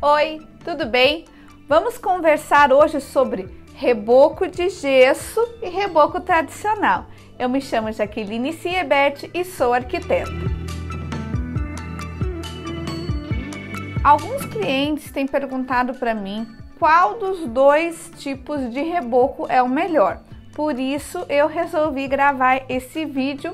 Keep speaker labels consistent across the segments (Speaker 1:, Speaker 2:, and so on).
Speaker 1: Oi, tudo bem? Vamos conversar hoje sobre reboco de gesso e reboco tradicional. Eu me chamo Jaqueline Siebert e sou arquiteta. Alguns clientes têm perguntado para mim qual dos dois tipos de reboco é o melhor. Por isso eu resolvi gravar esse vídeo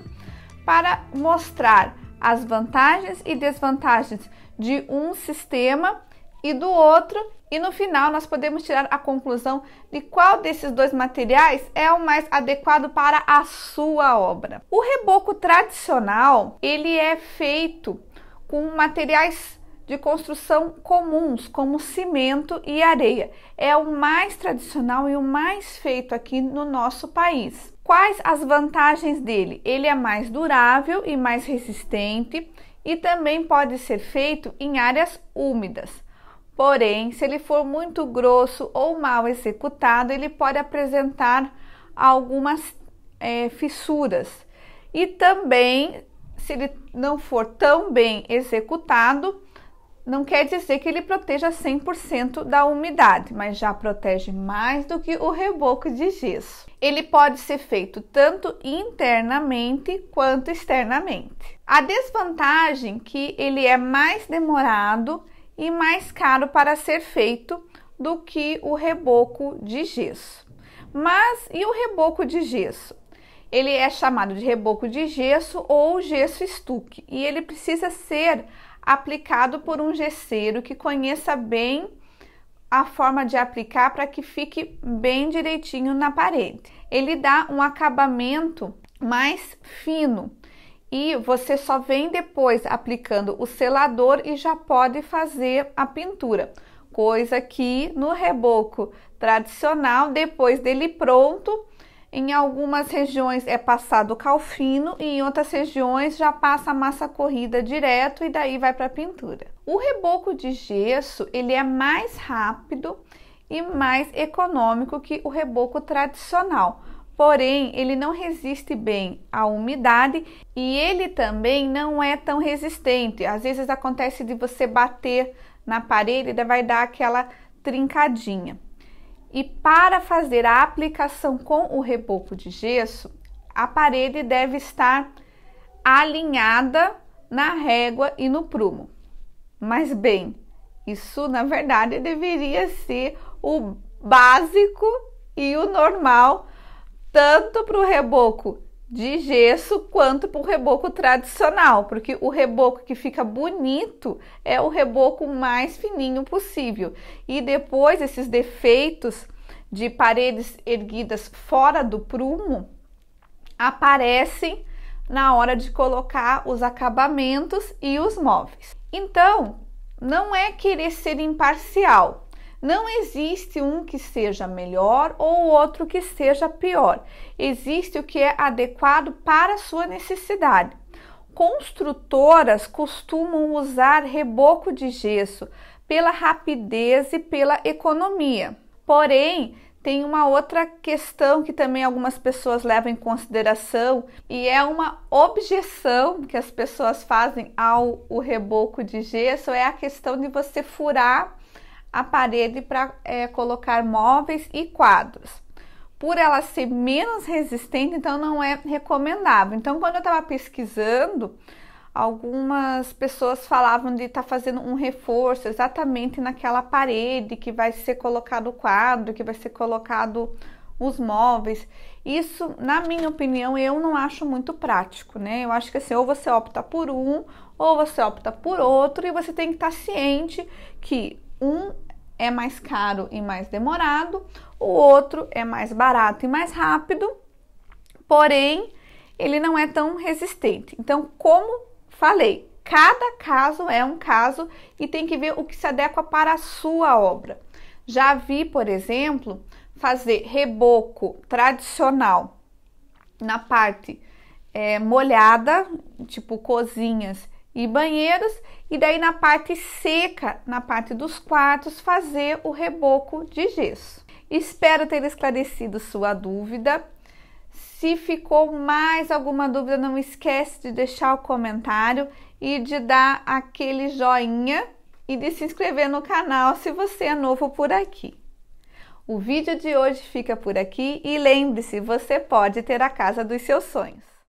Speaker 1: para mostrar as vantagens e desvantagens de um sistema e do outro, e no final nós podemos tirar a conclusão de qual desses dois materiais é o mais adequado para a sua obra. O reboco tradicional, ele é feito com materiais de construção comuns, como cimento e areia. É o mais tradicional e o mais feito aqui no nosso país. Quais as vantagens dele? Ele é mais durável e mais resistente e também pode ser feito em áreas úmidas. Porém, se ele for muito grosso ou mal executado, ele pode apresentar algumas é, fissuras. E também, se ele não for tão bem executado, não quer dizer que ele proteja 100% da umidade, mas já protege mais do que o reboco de gesso. Ele pode ser feito tanto internamente quanto externamente. A desvantagem é que ele é mais demorado e mais caro para ser feito do que o reboco de gesso. Mas e o reboco de gesso? Ele é chamado de reboco de gesso ou gesso estuque e ele precisa ser aplicado por um gesseiro que conheça bem a forma de aplicar para que fique bem direitinho na parede. Ele dá um acabamento mais fino e você só vem depois aplicando o selador e já pode fazer a pintura, coisa que no reboco tradicional, depois dele pronto, em algumas regiões é passado cal fino e em outras regiões já passa a massa corrida direto e daí vai para a pintura. O reboco de gesso, ele é mais rápido e mais econômico que o reboco tradicional, porém ele não resiste bem à umidade e ele também não é tão resistente. Às vezes acontece de você bater na parede e vai dar aquela trincadinha. E para fazer a aplicação com o reboco de gesso, a parede deve estar alinhada na régua e no prumo. Mas bem, isso na verdade deveria ser o básico e o normal tanto para o reboco de gesso quanto para o reboco tradicional, porque o reboco que fica bonito é o reboco mais fininho possível. E depois esses defeitos de paredes erguidas fora do prumo aparecem na hora de colocar os acabamentos e os móveis. Então, não é querer ser imparcial, não existe um que seja melhor ou outro que seja pior. Existe o que é adequado para a sua necessidade. Construtoras costumam usar reboco de gesso pela rapidez e pela economia. Porém, tem uma outra questão que também algumas pessoas levam em consideração e é uma objeção que as pessoas fazem ao reboco de gesso é a questão de você furar a parede para é, colocar móveis e quadros. Por ela ser menos resistente, então não é recomendável. Então, quando eu estava pesquisando, algumas pessoas falavam de estar tá fazendo um reforço exatamente naquela parede que vai ser colocado o quadro, que vai ser colocado os móveis. Isso, na minha opinião, eu não acho muito prático, né? Eu acho que assim, ou você opta por um, ou você opta por outro, e você tem que estar tá ciente que um é mais caro e mais demorado, o outro é mais barato e mais rápido, porém ele não é tão resistente. Então, como falei, cada caso é um caso e tem que ver o que se adequa para a sua obra. Já vi, por exemplo, fazer reboco tradicional na parte é, molhada, tipo cozinhas, e banheiros, e daí na parte seca, na parte dos quartos, fazer o reboco de gesso. Espero ter esclarecido sua dúvida. Se ficou mais alguma dúvida, não esquece de deixar o comentário e de dar aquele joinha e de se inscrever no canal se você é novo por aqui. O vídeo de hoje fica por aqui e lembre-se, você pode ter a casa dos seus sonhos.